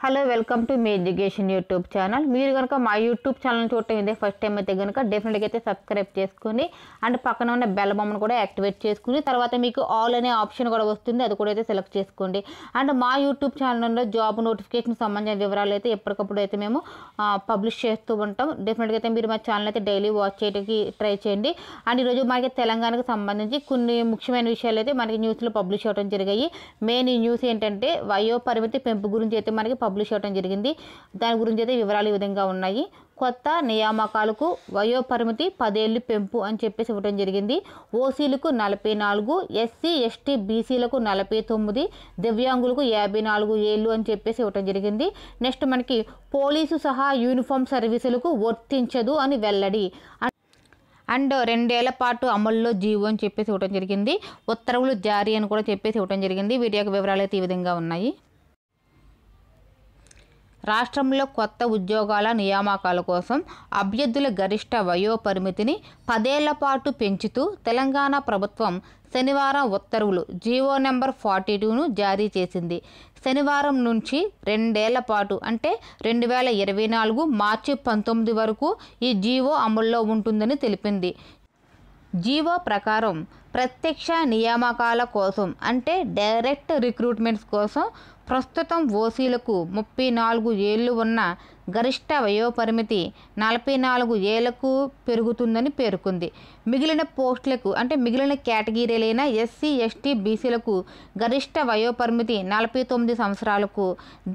hello welcome to మీ education YouTube channel మీరు కనుక మా యూట్యూబ్ ఛానల్ చూడటం ఇదే ఫస్ట్ టైం అయితే కనుక డెఫినెట్గా అయితే సబ్స్క్రైబ్ చేసుకుని అండ్ పక్కన ఉన్న బెల్ బొమ్మను కూడా యాక్టివేట్ చేసుకుని తర్వాత మీకు ఆల్ అనే ఆప్షన్ కూడా వస్తుంది అది కూడా అయితే సెలెక్ట్ చేసుకోండి అండ్ మా యూట్యూబ్ ఛానల్లో జాబ్ నోటిఫికేషన్ సంబంధించిన వివరాలు అయితే ఎప్పటికప్పుడు అయితే మేము పబ్లిష్ చేస్తూ ఉంటాం డెఫినెట్గా అయితే మీరు మా ఛానల్ అయితే డైలీ వాచ్ చేయడానికి ట్రై చేయండి అండ్ ఈరోజు మనకి తెలంగాణకు సంబంధించి కొన్ని ముఖ్యమైన విషయాలు అయితే మనకి న్యూస్లో పబ్లిష్ అవ్వడం జరిగాయి మెయిన్ ఈ న్యూస్ ఏంటంటే వయో పరిమితి పెంపు గురించి అయితే మనకి పబ్లిష్ అవ్వడం జరిగింది దాని గురించి అయితే వివరాలు ఈ విధంగా ఉన్నాయి కొత్త నియామకాలకు వయోపరిమితి పదేళ్ళు పెంపు అని చెప్పేసి ఇవ్వడం జరిగింది ఓసీలకు నలభై నాలుగు ఎస్సీ ఎస్టీ బీసీలకు నలభై తొమ్మిది దివ్యాంగులకు యాభై నాలుగు ఏళ్ళు అని చెప్పేసి ఇవ్వడం జరిగింది నెక్స్ట్ మనకి పోలీసు సహా యూనిఫామ్ సర్వీసులకు వర్తించదు అని వెల్లడి అండ్ రెండేళ్ల పాటు అమల్లో జీవో అని చెప్పేసి ఇవ్వడం జరిగింది ఉత్తర్వులు జారీ అని కూడా చెప్పేసి ఇవ్వడం జరిగింది వీటి యొక్క వివరాలు అయితే ఈ విధంగా ఉన్నాయి రాష్ట్రంలో కొత్త ఉద్యోగాల నియామకాల కోసం అభ్యర్థుల గరిష్ట వయోపరిమితిని పదేళ్ల పాటు పెంచుతూ తెలంగాణ ప్రభుత్వం శనివారం ఉత్తర్వులు జీవో నెంబర్ ఫార్టీ టూను జారీ చేసింది శనివారం నుంచి రెండేళ్ల పాటు అంటే రెండు వేల ఇరవై నాలుగు మార్చి పంతొమ్మిది వరకు ఈ జీవో అమల్లో ఉంటుందని తెలిపింది జీవో ప్రకారం ప్రత్యక్ష నియామకాల కోసం అంటే డైరెక్ట్ రిక్రూట్మెంట్స్ కోసం ప్రస్తుతం ఓసీలకు ముప్పై నాలుగు ఏళ్ళు ఉన్న గరిష్ట వయోపరిమితి నలభై నాలుగు ఏళ్లకు పెరుగుతుందని పేర్కొంది మిగిలిన పోస్టులకు అంటే మిగిలిన కేటగిరీలైన ఎస్సీ ఎస్టీ బీసీలకు గరిష్ట వయోపరిమితి నలభై తొమ్మిది సంవత్సరాలకు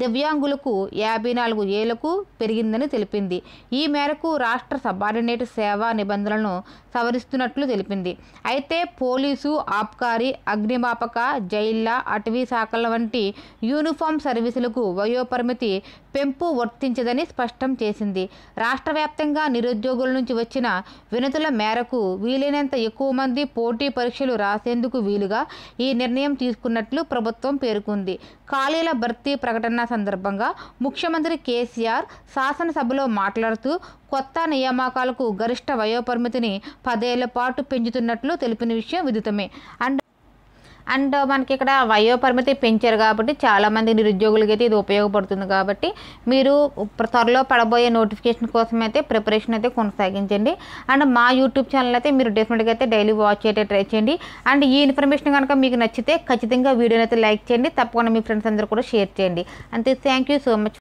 దివ్యాంగులకు యాభై నాలుగు ఏళ్లకు పెరిగిందని తెలిపింది ఈ మేరకు రాష్ట్ర సబార్డినేట్ సేవా నిబంధనలను సవరిస్తున్నట్లు తెలిపింది అయితే పోలీసు ఆబ్కారీ అగ్నిమాపక జైళ్ళ అటవీ శాఖల వంటి యూనిఫామ్ సర్వీసులకు వయోపరిమితి పెంపు వర్తించదని అని స్పష్టం చేసింది రాష్ట్ర వ్యాప్తంగా నిరుద్యోగుల నుంచి వచ్చిన వినతుల మేరకు వీలైనంత ఎక్కువ మంది పోటీ పరీక్షలు రాసేందుకు వీలుగా ఈ నిర్ణయం తీసుకున్నట్లు ప్రభుత్వం పేర్కొంది ఖాళీల భర్తీ ప్రకటన సందర్భంగా ముఖ్యమంత్రి కేసీఆర్ శాసనసభలో మాట్లాడుతూ కొత్త నియామకాలకు గరిష్ట వయోపరిమితిని పదేళ్ల పాటు పెంచుతున్నట్లు తెలిపిన విషయం విదితమే అండ్ అండ్ మనకి ఇక్కడ వయో పరిమితి పెంచారు కాబట్టి చాలామంది నిరుద్యోగులకి అయితే ఇది ఉపయోగపడుతుంది కాబట్టి మీరు త్వరలో పడబోయే నోటిఫికేషన్ కోసం అయితే ప్రిపరేషన్ అయితే కొనసాగించండి అండ్ మా యూట్యూబ్ ఛానల్ అయితే మీరు డెఫినెట్గా అయితే డైలీ వాచ్ చేయటే ట్రై చేయండి అండ్ ఈ ఇన్ఫర్మేషన్ కనుక మీకు నచ్చితే ఖచ్చితంగా వీడియోని అయితే లైక్ చేయండి తప్పకుండా మీ ఫ్రెండ్స్ అందరూ కూడా షేర్ చేయండి అంతే థ్యాంక్ యూ సో మచ్